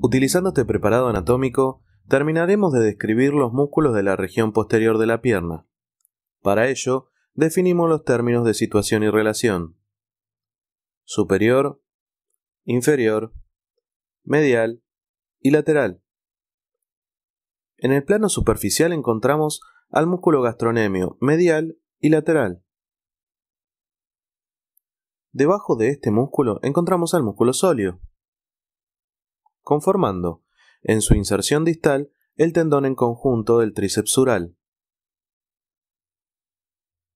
Utilizando este preparado anatómico, terminaremos de describir los músculos de la región posterior de la pierna. Para ello, definimos los términos de situación y relación. Superior, inferior, medial y lateral. En el plano superficial encontramos al músculo gastronemio medial y lateral. Debajo de este músculo encontramos al músculo sólido conformando, en su inserción distal, el tendón en conjunto del tríceps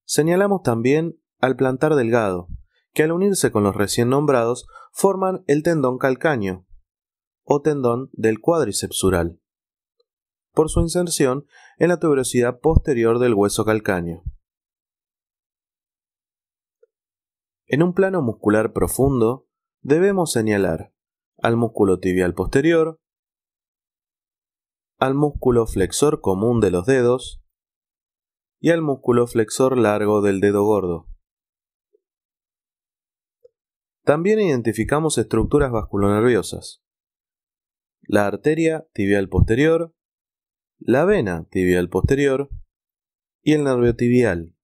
Señalamos también al plantar delgado, que al unirse con los recién nombrados forman el tendón calcáneo o tendón del cuádricepsural, por su inserción en la tuberosidad posterior del hueso calcáneo. En un plano muscular profundo, debemos señalar al músculo tibial posterior, al músculo flexor común de los dedos y al músculo flexor largo del dedo gordo. También identificamos estructuras vasculonerviosas. La arteria tibial posterior, la vena tibial posterior y el nervio tibial.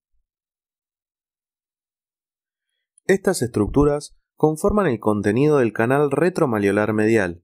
Estas estructuras conforman el contenido del canal Retromaliolar medial,